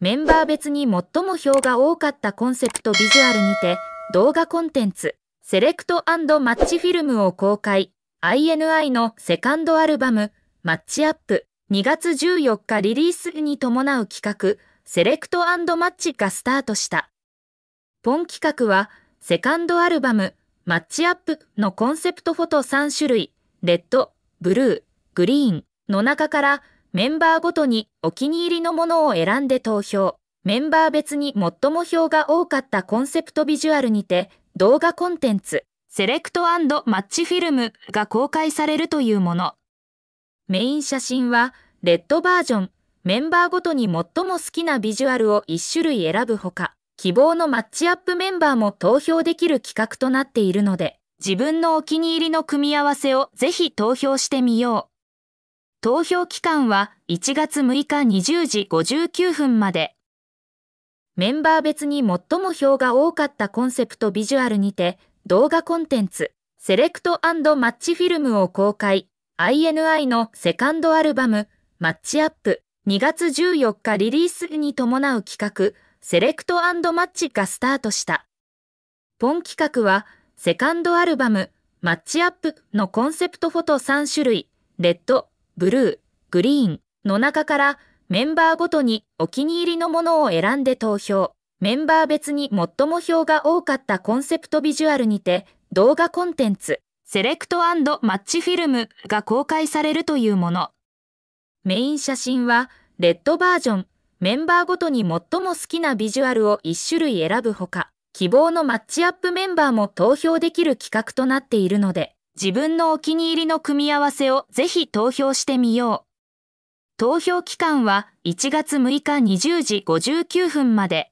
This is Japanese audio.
メンバー別に最も票が多かったコンセプトビジュアルにて、動画コンテンツ、セレクトマッチフィルムを公開、INI のセカンドアルバム、マッチアップ、2月14日リリースに伴う企画、セレクトマッチがスタートした。ポン企画は、セカンドアルバム、マッチアップのコンセプトフォト3種類、レッド、ブルー、グリーンの中から、メンバーごとにお気に入りのものを選んで投票。メンバー別に最も票が多かったコンセプトビジュアルにて動画コンテンツ、セレクトマッチフィルムが公開されるというもの。メイン写真は、レッドバージョン、メンバーごとに最も好きなビジュアルを1種類選ぶほか、希望のマッチアップメンバーも投票できる企画となっているので、自分のお気に入りの組み合わせをぜひ投票してみよう。投票期間は1月6日20時59分まで。メンバー別に最も票が多かったコンセプトビジュアルにて動画コンテンツセレクトマッチフィルムを公開 INI のセカンドアルバムマッチアップ2月14日リリースに伴う企画セレクトマッチがスタートした。ポン企画はセカンドアルバムマッチアップのコンセプトフォト3種類レッド、ブルー、グリーンの中からメンバーごとにお気に入りのものを選んで投票。メンバー別に最も票が多かったコンセプトビジュアルにて動画コンテンツ、セレクトマッチフィルムが公開されるというもの。メイン写真はレッドバージョン、メンバーごとに最も好きなビジュアルを1種類選ぶほか、希望のマッチアップメンバーも投票できる企画となっているので、自分のお気に入りの組み合わせをぜひ投票してみよう。投票期間は1月6日20時59分まで。